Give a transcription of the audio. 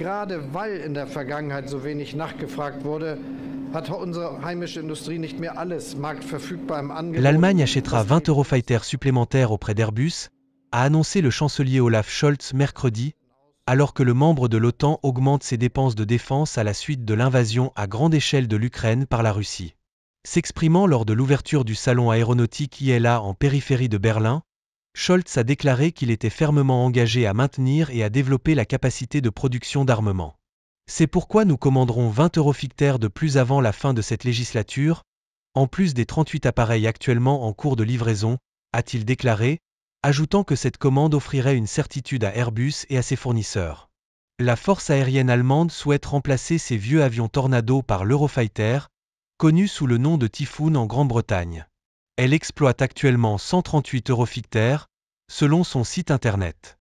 L'Allemagne achètera 20 Eurofighter supplémentaires auprès d'Airbus, a annoncé le chancelier Olaf Scholz mercredi, alors que le membre de l'OTAN augmente ses dépenses de défense à la suite de l'invasion à grande échelle de l'Ukraine par la Russie. S'exprimant lors de l'ouverture du salon aéronautique ILA en périphérie de Berlin, Scholz a déclaré qu'il était fermement engagé à maintenir et à développer la capacité de production d'armement. C'est pourquoi nous commanderons 20 Eurofighters de plus avant la fin de cette législature, en plus des 38 appareils actuellement en cours de livraison, a-t-il déclaré, ajoutant que cette commande offrirait une certitude à Airbus et à ses fournisseurs. La force aérienne allemande souhaite remplacer ses vieux avions Tornado par l'Eurofighter, connu sous le nom de Typhoon en Grande-Bretagne. Elle exploite actuellement 138 euros fictaires, selon son site internet.